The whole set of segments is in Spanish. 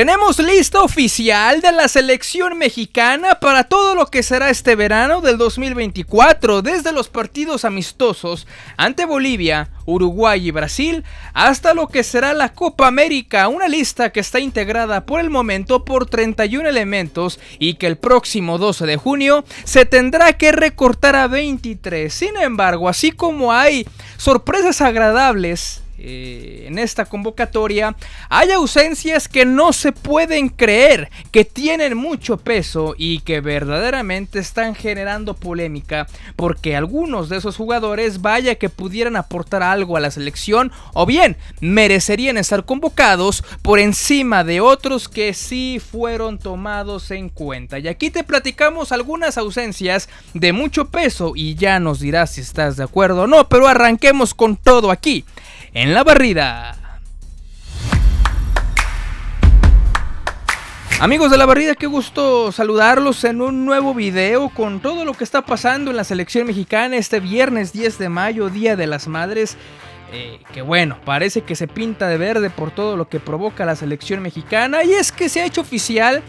Tenemos lista oficial de la selección mexicana para todo lo que será este verano del 2024, desde los partidos amistosos ante Bolivia, Uruguay y Brasil, hasta lo que será la Copa América, una lista que está integrada por el momento por 31 elementos y que el próximo 12 de junio se tendrá que recortar a 23. Sin embargo, así como hay sorpresas agradables, eh, en esta convocatoria, hay ausencias que no se pueden creer, que tienen mucho peso y que verdaderamente están generando polémica porque algunos de esos jugadores vaya que pudieran aportar algo a la selección o bien merecerían estar convocados por encima de otros que sí fueron tomados en cuenta. Y aquí te platicamos algunas ausencias de mucho peso y ya nos dirás si estás de acuerdo o no, pero arranquemos con todo aquí en la barrida. Amigos de la barrida, qué gusto saludarlos en un nuevo video con todo lo que está pasando en la selección mexicana este viernes 10 de mayo, Día de las Madres. Eh, que bueno, parece que se pinta de verde por todo lo que provoca la selección mexicana y es que se ha hecho oficial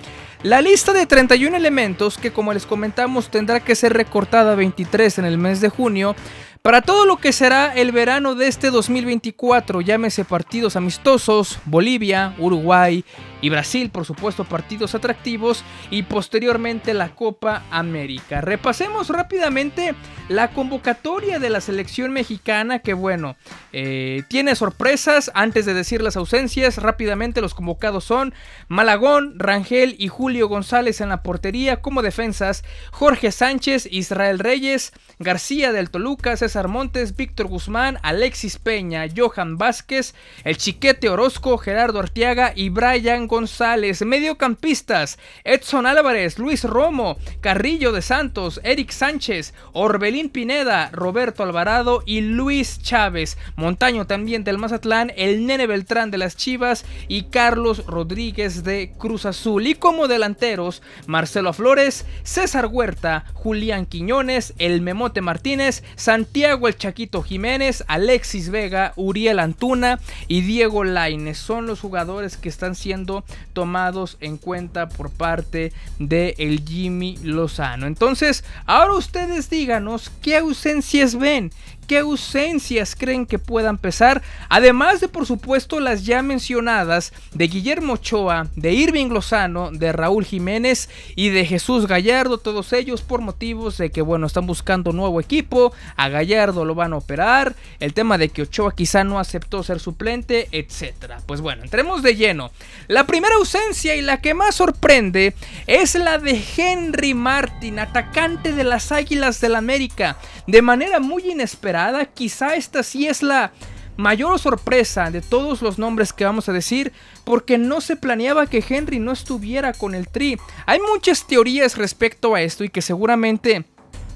la lista de 31 elementos que como les comentamos tendrá que ser recortada a 23 en el mes de junio para todo lo que será el verano de este 2024, llámese partidos amistosos, Bolivia, Uruguay y Brasil, por supuesto, partidos atractivos y posteriormente la Copa América. Repasemos rápidamente la convocatoria de la selección mexicana, que bueno, eh, tiene sorpresas. Antes de decir las ausencias, rápidamente los convocados son Malagón, Rangel y Julio González en la portería como defensas, Jorge Sánchez, Israel Reyes, García del Toluca, Armontes, Víctor Guzmán, Alexis Peña, Johan Vázquez, El Chiquete Orozco, Gerardo Artiaga y Brian González. Mediocampistas, Edson Álvarez, Luis Romo, Carrillo de Santos, Eric Sánchez, Orbelín Pineda, Roberto Alvarado y Luis Chávez. Montaño también del Mazatlán, el Nene Beltrán de las Chivas y Carlos Rodríguez de Cruz Azul. Y como delanteros, Marcelo Flores, César Huerta, Julián Quiñones, El Memote Martínez, Santiago Diego el Chaquito Jiménez, Alexis Vega, Uriel Antuna y Diego Laine son los jugadores que están siendo tomados en cuenta por parte de el Jimmy Lozano. Entonces, ahora ustedes díganos qué ausencias ven, qué ausencias creen que puedan pesar, además de por supuesto las ya mencionadas de Guillermo Ochoa, de Irving Lozano, de Raúl Jiménez y de Jesús Gallardo, todos ellos por motivos de que bueno, están buscando nuevo equipo, a Gallardo lo van a operar, el tema de que Ochoa quizá no aceptó ser suplente, etcétera. Pues bueno, entremos de lleno. La primera ausencia y la que más sorprende es la de Henry Martin, atacante de las Águilas del la América, de manera muy inesperada Quizá esta sí es la mayor sorpresa de todos los nombres que vamos a decir, porque no se planeaba que Henry no estuviera con el Tri. Hay muchas teorías respecto a esto y que seguramente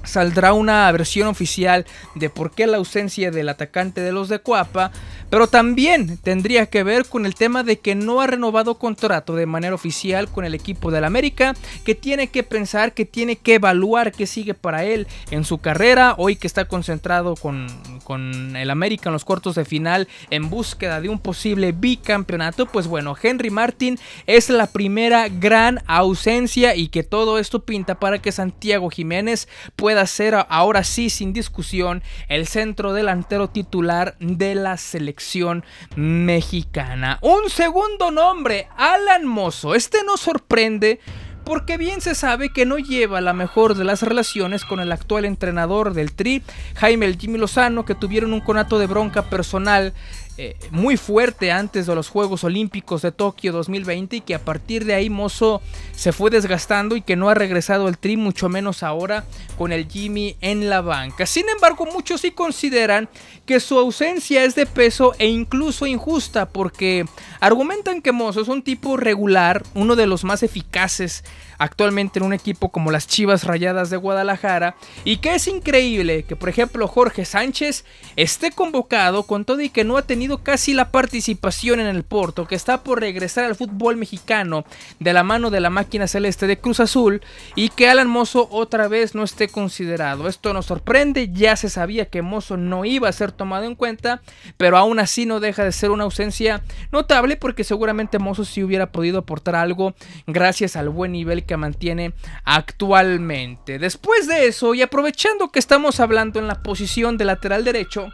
saldrá una versión oficial de por qué la ausencia del atacante de los de Cuapa, pero también tendría que ver con el tema de que no ha renovado contrato de manera oficial con el equipo del América, que tiene que pensar, que tiene que evaluar qué sigue para él en su carrera, hoy que está concentrado con, el América en los cuartos de final en búsqueda de un posible bicampeonato, pues bueno, Henry Martin es la primera gran ausencia y que todo esto pinta para que Santiago Jiménez pueda pueda ser ahora sí sin discusión el centro delantero titular de la selección mexicana. Un segundo nombre, Alan Mozo. Este no sorprende porque bien se sabe que no lleva la mejor de las relaciones con el actual entrenador del Tri, Jaime El Jimmy Lozano, que tuvieron un conato de bronca personal eh, muy fuerte antes de los Juegos Olímpicos de Tokio 2020 y que a partir de ahí Mozo se fue desgastando y que no ha regresado al tri, mucho menos ahora con el Jimmy en la banca. Sin embargo, muchos sí consideran que su ausencia es de peso e incluso injusta porque argumentan que Mozo es un tipo regular, uno de los más eficaces actualmente en un equipo como las Chivas Rayadas de Guadalajara y que es increíble que por ejemplo Jorge Sánchez esté convocado con todo y que no ha tenido casi la participación en el Porto, que está por regresar al fútbol mexicano de la mano de la máquina celeste de Cruz Azul y que Alan Mozo otra vez no esté considerado. Esto nos sorprende, ya se sabía que Mozo no iba a ser tomado en cuenta, pero aún así no deja de ser una ausencia notable porque seguramente Mozo si hubiera podido aportar algo gracias al buen nivel que mantiene actualmente. Después de eso y aprovechando que estamos hablando en la posición de lateral derecho,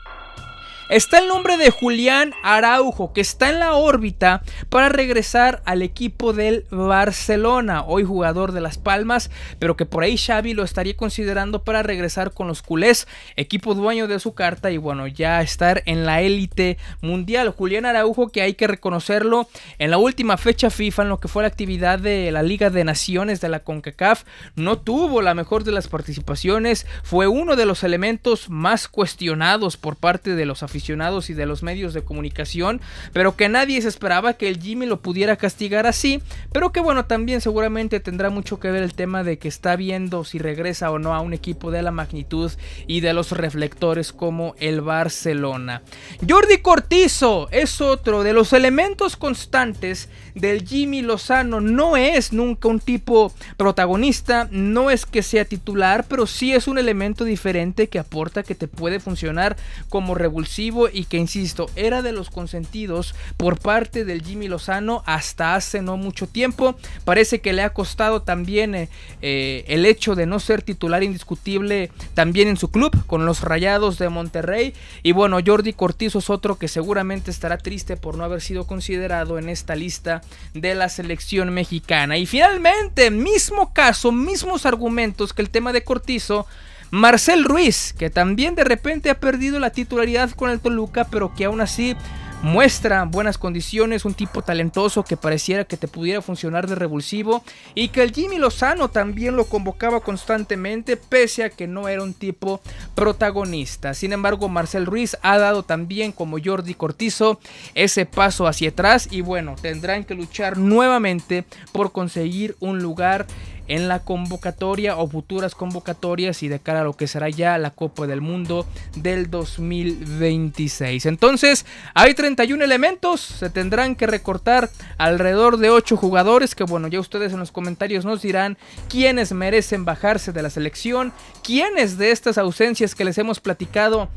está el nombre de Julián Araujo, que está en la órbita para regresar al equipo del Barcelona, hoy jugador de Las Palmas, pero que por ahí Xavi lo estaría considerando para regresar con los culés, equipo dueño de su carta y bueno, ya estar en la élite mundial. Julián Araujo, que hay que reconocerlo, en la última fecha FIFA, en lo que fue la actividad de la Liga de Naciones de la CONCACAF, no tuvo la mejor de las participaciones, fue uno de los elementos más cuestionados por parte de los aficionados y de los medios de comunicación, pero que nadie se esperaba que el Jimmy lo pudiera castigar así, pero que bueno, también seguramente tendrá mucho que ver el tema de que está viendo si regresa o no a un equipo de la magnitud y de los reflectores como el Barcelona. Jordi Cortizo es otro de los elementos constantes del Jimmy Lozano, no es nunca un tipo protagonista, no es que sea titular, pero sí es un elemento diferente que aporta que te puede funcionar como revulsivo y que, insisto, era de los consentidos por parte del Jimmy Lozano hasta hace no mucho tiempo. Parece que le ha costado también eh, eh, el hecho de no ser titular indiscutible también en su club con los Rayados de Monterrey. Y bueno, Jordi Cortizo es otro que seguramente estará triste por no haber sido considerado en esta lista de la selección mexicana. Y finalmente, mismo caso, mismos argumentos que el tema de Cortizo Marcel Ruiz, que también de repente ha perdido la titularidad con el Toluca, pero que aún así muestra buenas condiciones, un tipo talentoso que pareciera que te pudiera funcionar de revulsivo y que el Jimmy Lozano también lo convocaba constantemente pese a que no era un tipo protagonista. Sin embargo, Marcel Ruiz ha dado también como Jordi Cortizo ese paso hacia atrás y bueno, tendrán que luchar nuevamente por conseguir un lugar en la convocatoria o futuras convocatorias y de cara a lo que será ya la Copa del Mundo del 2026. Entonces, hay 31 elementos, se tendrán que recortar alrededor de 8 jugadores que bueno, ya ustedes en los comentarios nos dirán quiénes merecen bajarse de la selección, quiénes de estas ausencias que les hemos platicado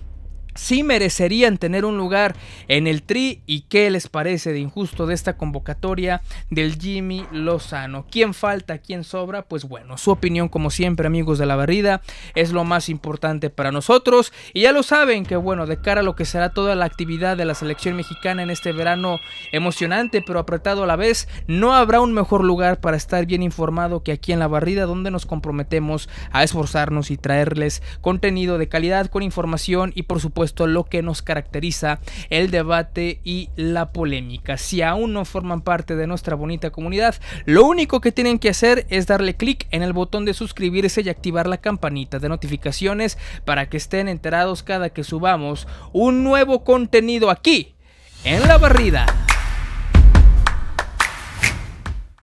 si merecerían tener un lugar en el tri y qué les parece de injusto de esta convocatoria del Jimmy Lozano. ¿Quién falta? ¿Quién sobra? Pues bueno, su opinión como siempre amigos de la barrida es lo más importante para nosotros y ya lo saben que bueno, de cara a lo que será toda la actividad de la selección mexicana en este verano emocionante pero apretado a la vez, no habrá un mejor lugar para estar bien informado que aquí en la barrida donde nos comprometemos a esforzarnos y traerles contenido de calidad con información y por supuesto esto es lo que nos caracteriza, el debate y la polémica. Si aún no forman parte de nuestra bonita comunidad, lo único que tienen que hacer es darle clic en el botón de suscribirse y activar la campanita de notificaciones para que estén enterados cada que subamos un nuevo contenido aquí en la barrida.